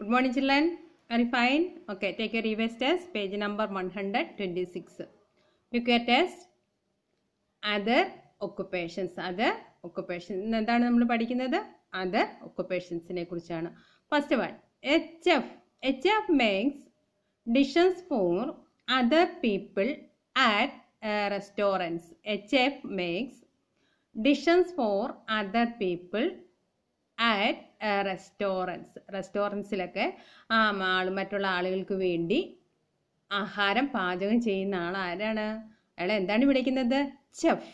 good morning children very fine okay take your reverse test page number one hundred twenty six look test other occupations other occupation എന്താണ് നമ്മൾ പഠിക്കുന്നത് other ഒക്കുപ്പേഷൻസിനെ കുറിച്ചാണ് first one H F H F makes dishes for other people at restaurants H F makes dishes for other people at restaurants റെസ്റ്റോറൻസിലൊക്കെ ആ ആൾ മറ്റുള്ള ആളുകൾക്ക് വേണ്ടി ആഹാരം പാചകം ചെയ്യുന്ന ആൾ ആരാണ് അയാൾ എന്താണ് വിളിക്കുന്നത് chef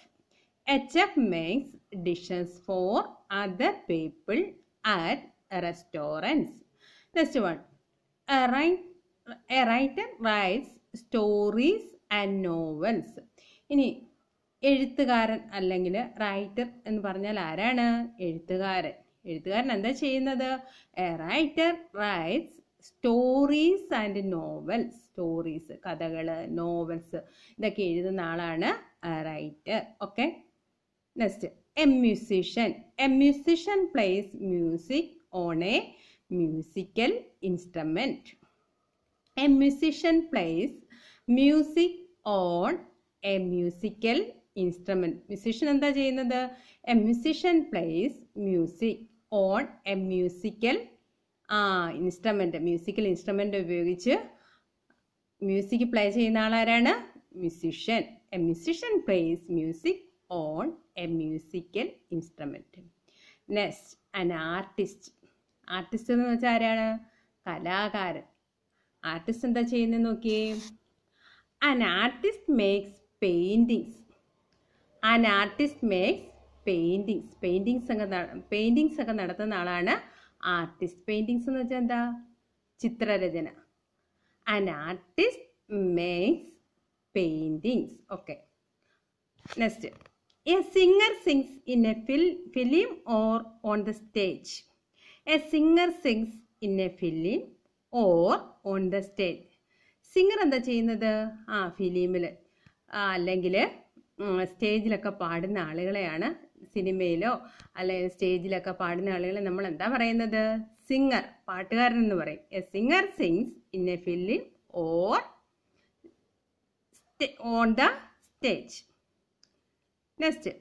H F makes dishes for other people at restaurants next one a writer writes stories and novels ഇനി എഴുത്തുകാരൻ അല്ലെങ്കിൽ റൈറ്റർ എന്ന് പറഞ്ഞാൽ ആരാണ് എഴുത്തുകാരൻ എഴുത്തുകാരൻ എന്താ ചെയ്യുന്നത് a writer writes stories and novels stories കഥകൾ നോവൽസ് ഇതൊക്കെ എഴുതുന്ന ആളാണ് writer okay next a musician a musician plays music on a musical instrument a musician plays music on a musical instrument musician എന്താ ചെയ്യുന്നത് a musician plays music on a musical ആ instrument musical instrument ഉപയോഗിച്ച് music play ചെയ്യുന്ന ആളാരാണ് musician a musician plays music on a musical instrument next an artist artist എന്ന് വെച്ചാൽ ആരാണ് കലാകാരൻ ആർട്ടിസ്റ്റ് എന്താ ചെയ്യുന്നത് നോക്കിയേ an artist makes paintings an artist makes paintings paintings ഒക്കെ പെയിൻറ്റിങ്സ് ഒക്കെ നടത്തുന്ന ആളാണ് ആർട്ടിസ്റ്റ് പെയിൻറ്റിങ്സ് എന്ന് വെച്ചാൽ എന്താ ചിത്രരചന an artist makes paintings okay next a singer sings in a film film or on the stage a singer sings in a film or on the stage singer എന്താ ചെയ്യുന്നത് ആ ഫിലിമിൽ അല്ലെങ്കിൽ സ്റ്റേജിലൊക്കെ പാടുന്ന ആളുകളെയാണ് സിനിമയിലോ അല്ലെങ്കിൽ സ്റ്റേജിലൊക്കെ പാടുന്ന ആളുകളെ നമ്മൾ എന്താ പറയുന്നത് സിംഗർ പാട്ടുകാരൻ എന്ന് പറയും a singer sings in a film or on the stage next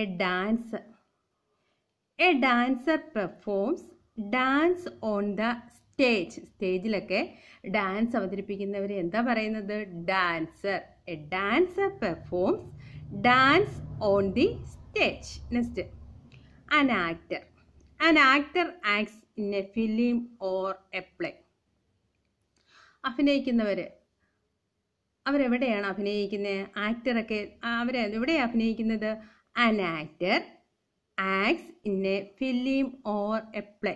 a dancer a dancer performs dance on the stage സ്റ്റേജിലൊക്കെ ഡാൻസ് അവതരിപ്പിക്കുന്നവർ എന്താ പറയുന്നത് dancer a dancer performs dance on the stage next an actor an actor acts in a film or a play അഭിനയിക്കുന്നവർ അവരെവിടെയാണ് അഭിനയിക്കുന്നത് ആക്ടറൊക്കെ അവർ എവിടെയാണ് അഭിനയിക്കുന്നത് an actor acts in a film or a play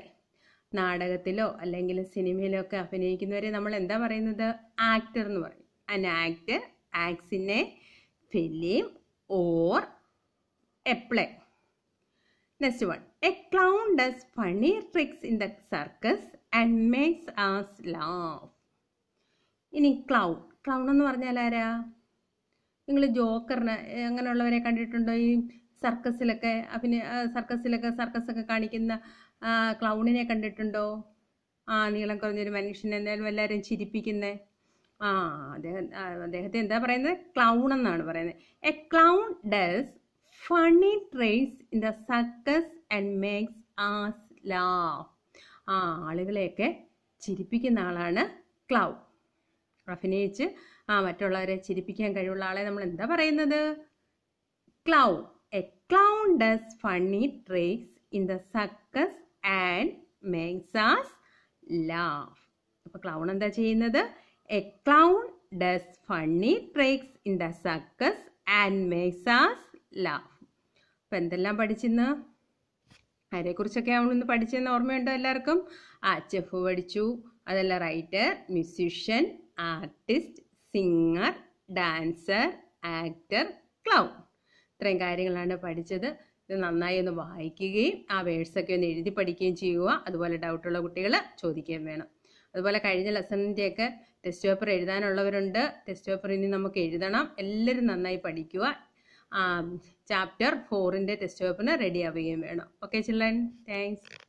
നാടകത്തിലോ അല്ലെങ്കിൽ സിനിമയിലോ ഒക്കെ അഭിനയിക്കുന്നവരെ നമ്മൾ എന്താ പറയുന്നത് ആക്ടർ എന്ന് പറയും an actor acts in a film or play next one a clown does funny tricks in the circus and makes us laugh ഇനി ക്ലൗൺ ക്ലൗൺ എന്ന് പറഞ്ഞാൽ ആരാ നിങ്ങൾ ജോക്കറിന് അങ്ങനെയുള്ളവരെ കണ്ടിട്ടുണ്ടോ ഈ സർക്കസിലൊക്കെ അഭിനയ സർക്കസിലൊക്കെ സർക്കസൊക്കെ കാണിക്കുന്ന ക്ലൗണിനെ കണ്ടിട്ടുണ്ടോ ആ നീളം കുറഞ്ഞൊരു മനുഷ്യനെ എന്തായാലും എല്ലാവരും ചിരിപ്പിക്കുന്നേ ആ അദ്ദേഹം അദ്ദേഹത്തെ എന്താ പറയുന്നത് ക്ലൗൺ എന്നാണ് പറയുന്നത് a clown does funny tricks in the circus and makes us laugh ആ ആളുകളെയൊക്കെ ചിരിപ്പിക്കുന്ന ആളാണ് ക്ലൗ അഭിനയിച്ച് ആ മറ്റുള്ളവരെ ചിരിപ്പിക്കാൻ കഴിവുള്ള ആളെ നമ്മൾ എന്താ പറയുന്നത് clown a clown does funny tricks in the circus and makes us laugh അപ്പോൾ ക്ലൗൺ എന്താ ചെയ്യുന്നത് a clown does funny tricks in the circus and makes us laugh അപ്പം എന്തെല്ലാം പഠിച്ചെന്ന് അതിനെക്കുറിച്ചൊക്കെ നമ്മളിന്ന് പഠിച്ചെന്ന് ഓർമ്മയുണ്ടോ എല്ലാവർക്കും ആ ചെഫ് പഠിച്ചു അതല്ല writer musician artist singer dancer actor clown ഇത്രയും കാര്യങ്ങളാണ് പഠിച്ചത് ഇത് നന്നായി ഒന്ന് വായിക്കുകയും ആ വേഴ്സൊക്കെ ഒന്ന് എഴുതി പഠിക്കുകയും ചെയ്യുക അതുപോലെ ഡൗട്ടുള്ള കുട്ടികൾ ചോദിക്കുകയും വേണം അതുപോലെ കഴിഞ്ഞ ലെസണിൻ്റെയൊക്കെ ടെസ്റ്റ് പേപ്പർ എഴുതാനുള്ളവരുണ്ട് ടെസ്റ്റ് പേപ്പർ ഇനി നമുക്ക് എഴുതണം എല്ലാവരും നന്നായി പഠിക്കുക ചാപ്റ്റർ ഫോറിന്റെ ടെസ്റ്റ് പേപ്പറിന് റെഡി ആവുകയും വേണം ഓക്കെ ചിൽഡ്രൻ താങ്ക്സ്